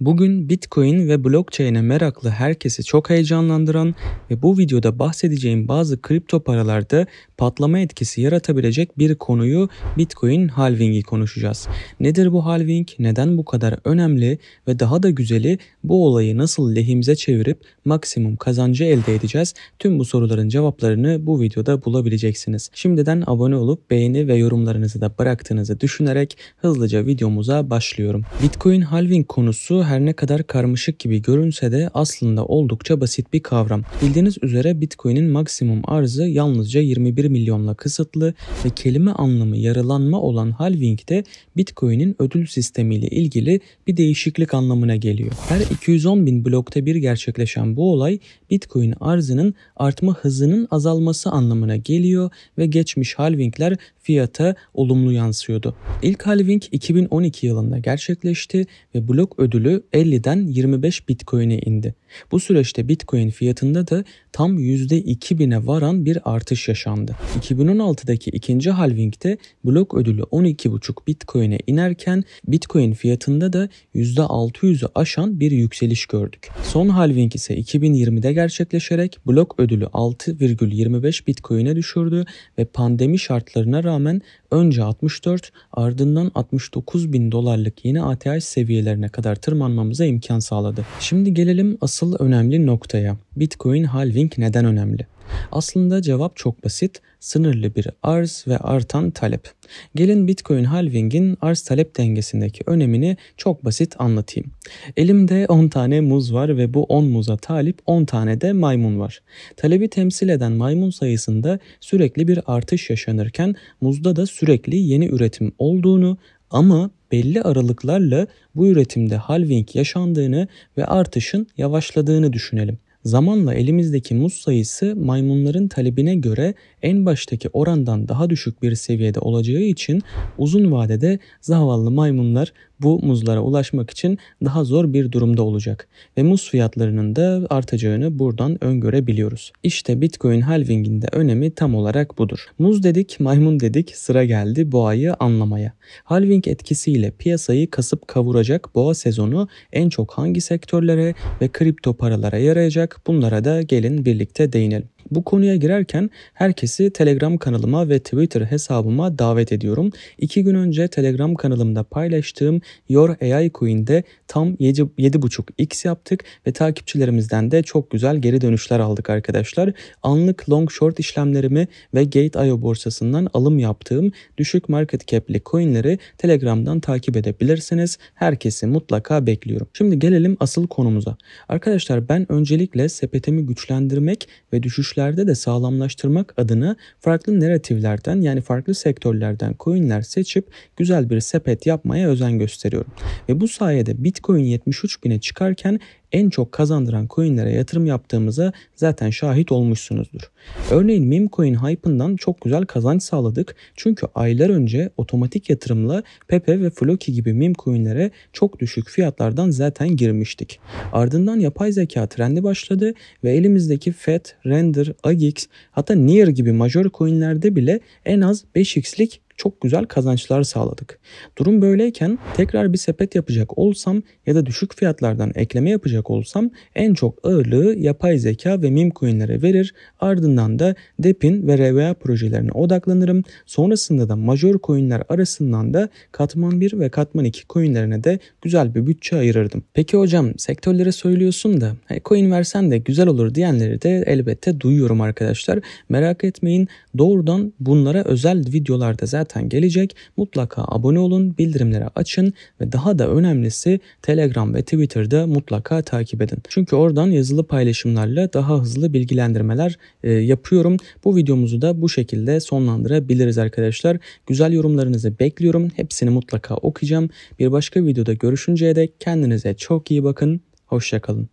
Bugün Bitcoin ve blockchain'e meraklı herkesi çok heyecanlandıran ve bu videoda bahsedeceğim bazı kripto paralarda patlama etkisi yaratabilecek bir konuyu Bitcoin halvingi konuşacağız. Nedir bu halving? Neden bu kadar önemli ve daha da güzeli bu olayı nasıl lehimize çevirip maksimum kazancı elde edeceğiz? Tüm bu soruların cevaplarını bu videoda bulabileceksiniz. Şimdiden abone olup beğeni ve yorumlarınızı da bıraktığınızı düşünerek hızlıca videomuza başlıyorum. Bitcoin halving konusu her ne kadar karmaşık gibi görünse de aslında oldukça basit bir kavram. Bildiğiniz üzere Bitcoin'in maksimum arzı yalnızca 21 milyonla kısıtlı ve kelime anlamı yarılanma olan halving'de Bitcoin'in ödül sistemiyle ilgili bir değişiklik anlamına geliyor. Her 210 bin blokta bir gerçekleşen bu olay Bitcoin arzının artma hızının azalması anlamına geliyor ve geçmiş halvingler fiyata olumlu yansıyordu. İlk halving 2012 yılında gerçekleşti ve blok ödülü 50'den 25 Bitcoin'e indi. Bu süreçte Bitcoin fiyatında da tam %2000'e varan bir artış yaşandı. 2016'daki ikinci halvingde blok ödülü 12,5 Bitcoin'e inerken Bitcoin fiyatında da %600'ü aşan bir yükseliş gördük. Son halving ise 2020'de gerçekleşerek blok ödülü 6,25 Bitcoin'e düşürdü ve pandemi şartlarına rağmen önce 64 ardından 69 bin dolarlık yeni ATH seviyelerine kadar tırmandı tırmanmamıza imkan sağladı. Şimdi gelelim asıl önemli noktaya. Bitcoin halving neden önemli? Aslında cevap çok basit. Sınırlı bir arz ve artan talep. Gelin Bitcoin halving'in arz talep dengesindeki önemini çok basit anlatayım. Elimde 10 tane muz var ve bu 10 muza talip 10 tane de maymun var. Talebi temsil eden maymun sayısında sürekli bir artış yaşanırken muzda da sürekli yeni üretim olduğunu ama belli aralıklarla bu üretimde halving yaşandığını ve artışın yavaşladığını düşünelim. Zamanla elimizdeki muz sayısı maymunların talebine göre en baştaki orandan daha düşük bir seviyede olacağı için uzun vadede zavallı maymunlar bu muzlara ulaşmak için daha zor bir durumda olacak ve muz fiyatlarının da artacağını buradan öngörebiliyoruz. İşte Bitcoin halvinginde önemi tam olarak budur. Muz dedik, maymun dedik, sıra geldi boğayı anlamaya. Halving etkisiyle piyasayı kasıp kavuracak boğa sezonu en çok hangi sektörlere ve kripto paralara yarayacak bunlara da gelin birlikte değinelim. Bu konuya girerken herkesi Telegram kanalıma ve Twitter hesabıma davet ediyorum. İki gün önce Telegram kanalımda paylaştığım Your AI Coin'de tam 7.5x yaptık ve takipçilerimizden de çok güzel geri dönüşler aldık arkadaşlar. Anlık long short işlemlerimi ve Gate.io borsasından alım yaptığım düşük market cap'li coin'leri Telegram'dan takip edebilirsiniz. Herkesi mutlaka bekliyorum. Şimdi gelelim asıl konumuza. Arkadaşlar ben öncelikle sepetimi güçlendirmek ve düşüş görüşlerde de sağlamlaştırmak adına farklı narratiflerden yani farklı sektörlerden coinler seçip güzel bir sepet yapmaya özen gösteriyorum. Ve bu sayede Bitcoin 73 bine çıkarken en çok kazandıran coinlere yatırım yaptığımıza zaten şahit olmuşsunuzdur. Örneğin meme coin hype'ından çok güzel kazanç sağladık çünkü aylar önce otomatik yatırımla Pepe ve Floki gibi meme coinlere çok düşük fiyatlardan zaten girmiştik. Ardından yapay zeka trendi başladı ve elimizdeki FED, Render, AGX hatta Near gibi major coinlerde bile en az 5x'lik çok güzel kazançlar sağladık. Durum böyleyken tekrar bir sepet yapacak olsam ya da düşük fiyatlardan ekleme yapacak olsam en çok ağırlığı yapay zeka ve meme coin'lere verir. Ardından da Depin ve RWA projelerine odaklanırım. Sonrasında da major coin'ler arasından da Katman 1 ve Katman 2 coin'lerine de güzel bir bütçe ayırırdım. Peki hocam sektörlere söylüyorsun da hey, coin versen de güzel olur diyenleri de elbette duyuyorum arkadaşlar. Merak etmeyin doğrudan bunlara özel videolarda zaten zaten gelecek. Mutlaka abone olun, bildirimleri açın ve daha da önemlisi Telegram ve Twitter'da mutlaka takip edin. Çünkü oradan yazılı paylaşımlarla daha hızlı bilgilendirmeler e, yapıyorum. Bu videomuzu da bu şekilde sonlandırabiliriz arkadaşlar. Güzel yorumlarınızı bekliyorum. Hepsini mutlaka okuyacağım. Bir başka videoda görüşünceye dek kendinize çok iyi bakın. Hoşçakalın.